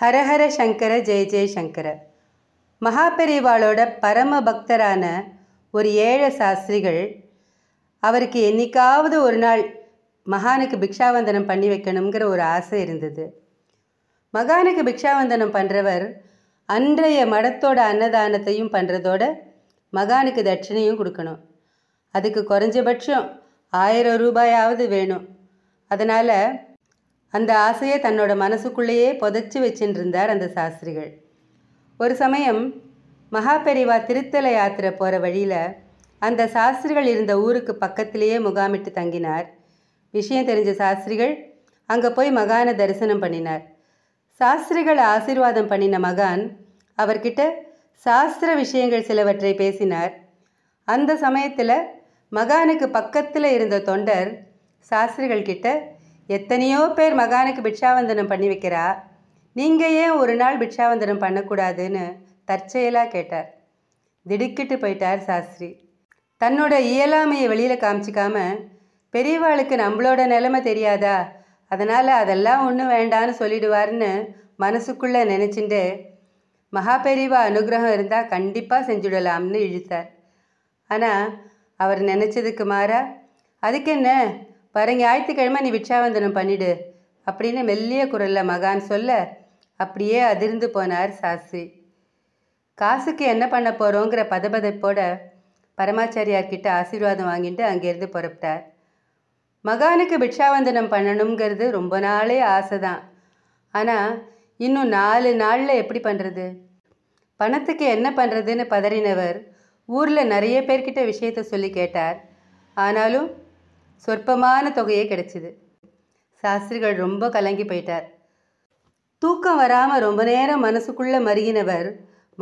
ஹரஹர சங்கர ஜெய ஜெயசங்கர மகாபெரிவாளோட பரம பக்தரான ஒரு ஏழை சாஸ்திரிகள் அவருக்கு என்னைக்காவது ஒரு நாள் மகானுக்கு பிக்ஷாவந்தனம் பண்ணி வைக்கணுங்கிற ஒரு ஆசை இருந்தது மகானுக்கு பிக்ஷாவந்தனம் பண்ணுறவர் அன்றைய மடத்தோட அன்னதானத்தையும் பண்ணுறதோட மகானுக்கு தட்சிணையும் கொடுக்கணும் அதுக்கு குறைஞ்சபட்சம் ஆயிரம் ரூபாயாவது வேணும் அதனால் அந்த ஆசையை தன்னோட மனசுக்குள்ளேயே புதைச்சி வச்சுருந்தார் அந்த சாஸ்திரிகள் ஒரு சமயம் மகாபெரிவா திருத்தல யாத்திரை போகிற வழியில் அந்த சாஸ்திரிகள் இருந்த ஊருக்கு பக்கத்திலேயே முகாமிட்டு தங்கினார் விஷயம் தெரிஞ்ச சாஸ்திரிகள் அங்கே போய் மகானை தரிசனம் பண்ணினார் சாஸ்திரிகளை ஆசீர்வாதம் பண்ணின மகான் அவர்கிட்ட சாஸ்திர விஷயங்கள் சிலவற்றை பேசினார் அந்த சமயத்தில் மகானுக்கு பக்கத்தில் இருந்த தொண்டர் சாஸ்திரிகள் கிட்ட எத்தனையோ பேர் மகானுக்கு பிட்சாவந்தனம் பண்ணி வைக்கிறா நீங்கள் ஏன் ஒரு நாள் பிட்சாவந்தனம் பண்ணக்கூடாதுன்னு தற்செயலாக கேட்டார் திடுக்கிட்டு போயிட்டார் சாஸ்திரி தன்னோட இயலாமையை வெளியில் காமிச்சிக்காம பெரியவாளுக்கு நம்மளோட நிலைமை தெரியாதா அதனால் அதெல்லாம் ஒன்றும் வேண்டான்னு சொல்லிடுவார்னு மனசுக்குள்ளே நினச்சிண்டு மகா பெரிவா அனுகிரகம் இருந்தால் கண்டிப்பாக செஞ்சுடலாம்னு இழுத்தார் ஆனால் அவர் நினச்சதுக்கு மாறா அதுக்கு என்ன பாருங்க ஞாயிற்றுக்கிழமை நீ விச்சாவந்தனம் பண்ணிடு அப்படின்னு மெல்லிய குரலில் மகான் சொல்ல அப்படியே அதிர்ந்து போனார் சாஸ்தி காசுக்கு என்ன பண்ண போகிறோங்கிற பதபதைப்போட பரமாச்சாரியார்கிட்ட ஆசீர்வாதம் வாங்கிட்டு அங்கேருந்து புறப்பட்டார் மகானுக்கு பிக்ஷாவந்தனம் பண்ணணுங்கிறது ரொம்ப நாளே ஆசை தான் ஆனால் இன்னும் நாலு நாளில் எப்படி பண்ணுறது பணத்துக்கு என்ன பண்ணுறதுன்னு பதறினவர் ஊரில் நிறைய பேர்கிட்ட விஷயத்த சொல்லி கேட்டார் ஆனாலும் சொற்பமான தொகையே கிடைச்சிது சாஸ்திரிகள் ரொம்ப கலங்கி போயிட்டார் தூக்கம் வராமல் ரொம்ப நேரம் மனசுக்குள்ளே மருகினவர்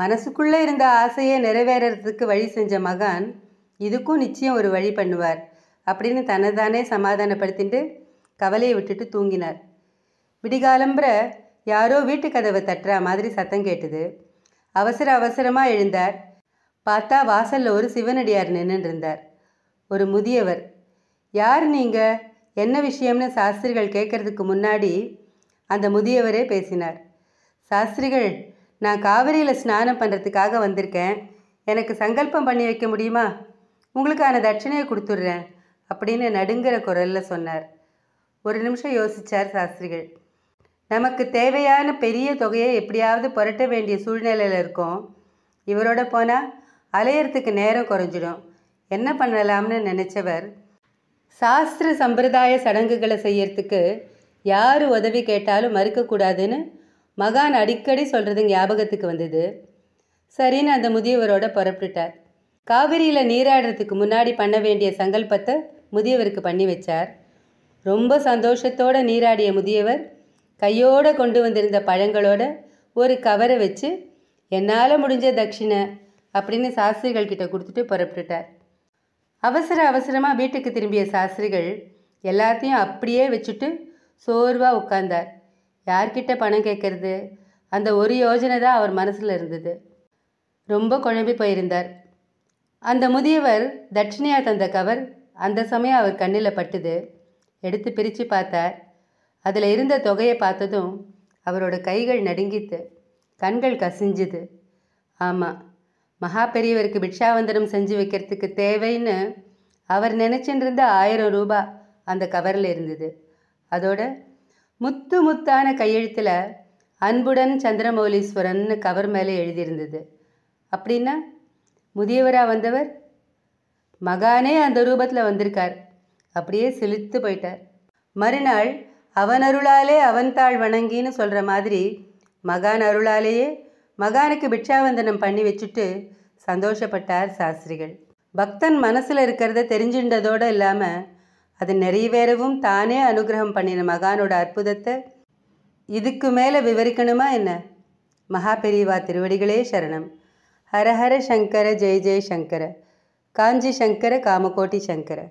மனசுக்குள்ளே இருந்த ஆசையை நிறைவேறதுக்கு வழி செஞ்ச மகான் இதுக்கும் நிச்சயம் ஒரு வழி பண்ணுவார் அப்படின்னு தன்னை தானே சமாதானப்படுத்திட்டு கவலையை விட்டுட்டு தூங்கினார் விடிகாலம்புற யாரோ வீட்டு கதவை தட்டுற மாதிரி சத்தம் கேட்டுது அவசர அவசரமாக எழுந்தார் பார்த்தா வாசலில் ஒரு சிவனடியார் நின்றுட்டு இருந்தார் ஒரு முதியவர் யார் நீங்கள் என்ன விஷயம்னு சாஸ்திரிகள் கேட்கறதுக்கு முன்னாடி அந்த முதியவரே பேசினார் சாஸ்திரிகள் நான் காவிரியில் ஸ்நானம் பண்ணுறதுக்காக வந்திருக்கேன் எனக்கு சங்கல்பம் பண்ணி வைக்க முடியுமா உங்களுக்கான தட்சணையை கொடுத்துட்றேன் அப்படின்னு நடுங்கிற குரலில் சொன்னார் ஒரு நிமிஷம் யோசித்தார் சாஸ்திரிகள் நமக்கு தேவையான பெரிய தொகையை எப்படியாவது புரட்ட வேண்டிய சூழ்நிலையில் இருக்கோம் இவரோட போனால் அலையறதுக்கு நேரம் குறைஞ்சிடும் என்ன பண்ணலாம்னு நினச்சவர் சாஸ்திர சம்பிரதாய சடங்குகளை செய்யறதுக்கு யார் உதவி கேட்டாலும் மறுக்கக்கூடாதுன்னு மகான் அடிக்கடி சொல்கிறது ஞாபகத்துக்கு வந்தது சரின்னு அந்த முதியவரோட புறப்பட்டுட்டார் காவிரியில் நீராடுறதுக்கு முன்னாடி பண்ண வேண்டிய சங்கல்பத்தை முதியவருக்கு பண்ணி வச்சார் ரொம்ப சந்தோஷத்தோடு நீராடிய முதியவர் கையோடு கொண்டு வந்திருந்த பழங்களோட ஒரு கவரை வச்சு என்னால் முடிஞ்ச தட்சிணை அப்படின்னு சாஸ்திரிகள் கிட்ட கொடுத்துட்டு புறப்பட்டுட்டார் அவசர அவசரமாக வீட்டுக்கு திரும்பிய சாஸ்திரிகள் எல்லாத்தையும் அப்படியே வச்சுட்டு சோர்வாக உட்கார்ந்தார் யார்கிட்ட பணம் கேட்கறது அந்த ஒரு யோஜனை தான் அவர் மனசில் இருந்தது ரொம்ப குழம்பி போயிருந்தார் அந்த முதியவர் தட்சிணையாக தந்த கவர் அந்த சமயம் அவர் கண்ணில் பட்டுது எடுத்து பிரித்து பார்த்தார் அதில் இருந்த தொகையை பார்த்ததும் அவரோட கைகள் நடுங்கித்து கண்கள் கசிஞ்சுது ஆமாம் மகா பெரியவருக்கு பிக்ஷாவந்தனம் செஞ்சு வைக்கிறதுக்கு தேவைன்னு அவர் நினச்சிட்டு ஆயிரம் ரூபா அந்த கவரில் இருந்தது அதோட முத்து முத்தான கையெழுத்தில் அன்புடன் சந்திரமௌலீஸ்வரன்னு கவர் மேலே எழுதியிருந்தது அப்படின்னா முதியவராக வந்தவர் மகானே அந்த ரூபத்தில் வந்திருக்கார் அப்படியே சிலித்து போயிட்டார் மறுநாள் அவன் அருளாலே அவன் தாழ் வணங்கின்னு சொல்கிற மாதிரி மகான் அருளாலேயே மகானுக்கு பிட்சாவந்தனம் பண்ணி வச்சுட்டு சந்தோஷப்பட்டார் சாஸ்திரிகள் பக்தன் மனசில் இருக்கிறத தெரிஞ்சின்றதோடு இல்லாமல் அது நிறைவேறவும் தானே அனுகிரகம் பண்ணின மகானோட அற்புதத்தை இதுக்கு மேலே விவரிக்கணுமா என்ன மகா பெரியவா திருவடிகளே சரணம் ஹரஹர சங்கர ஜெய ஜெய சங்கர காஞ்சி சங்கர காமகோட்டி சங்கர